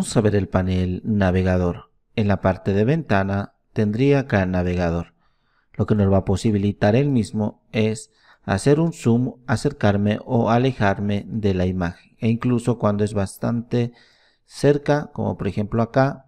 Vamos a ver el panel navegador. En la parte de ventana tendría acá navegador. Lo que nos va a posibilitar el mismo es hacer un zoom, acercarme o alejarme de la imagen. E incluso cuando es bastante cerca, como por ejemplo acá,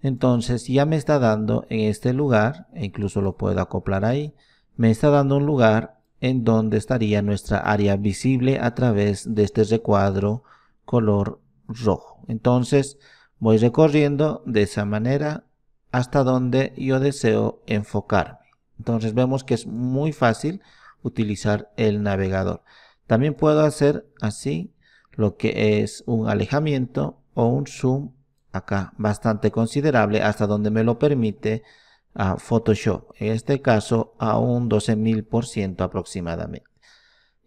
entonces ya me está dando en este lugar, e incluso lo puedo acoplar ahí, me está dando un lugar en donde estaría nuestra área visible a través de este recuadro color rojo. Entonces, Voy recorriendo de esa manera hasta donde yo deseo enfocarme. Entonces vemos que es muy fácil utilizar el navegador. También puedo hacer así lo que es un alejamiento o un zoom acá bastante considerable hasta donde me lo permite a ah, Photoshop. En este caso a un 12.000% aproximadamente.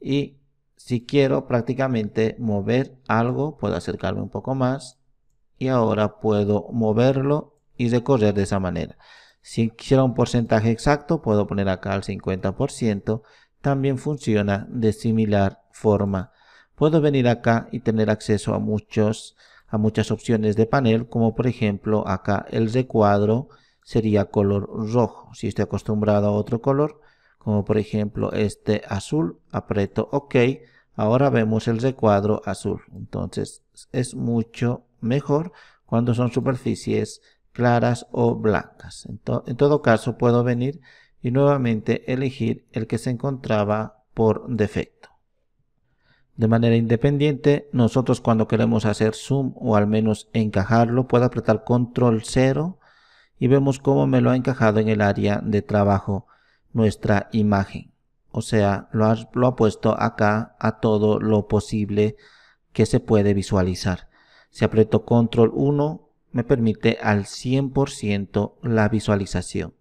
Y si quiero prácticamente mover algo, puedo acercarme un poco más y ahora puedo moverlo y recorrer de esa manera. Si quisiera un porcentaje exacto, puedo poner acá el 50%. También funciona de similar forma. Puedo venir acá y tener acceso a, muchos, a muchas opciones de panel, como por ejemplo acá el recuadro sería color rojo. Si estoy acostumbrado a otro color, como por ejemplo este azul, aprieto OK. Ahora vemos el recuadro azul. Entonces es mucho mejor cuando son superficies claras o blancas. En, todo caso puedo venir y nuevamente elegir el que se encontraba por defecto. De manera independiente, nosotros cuando queremos hacer zoom o al menos encajarlo, puedo apretar control 0 y vemos cómo me lo ha encajado en el área de trabajo nuestra imagen. O sea, lo lo ha puesto acá a todo lo posible que se puede visualizar. Si aprieto control 1 me permite al 100% la visualización.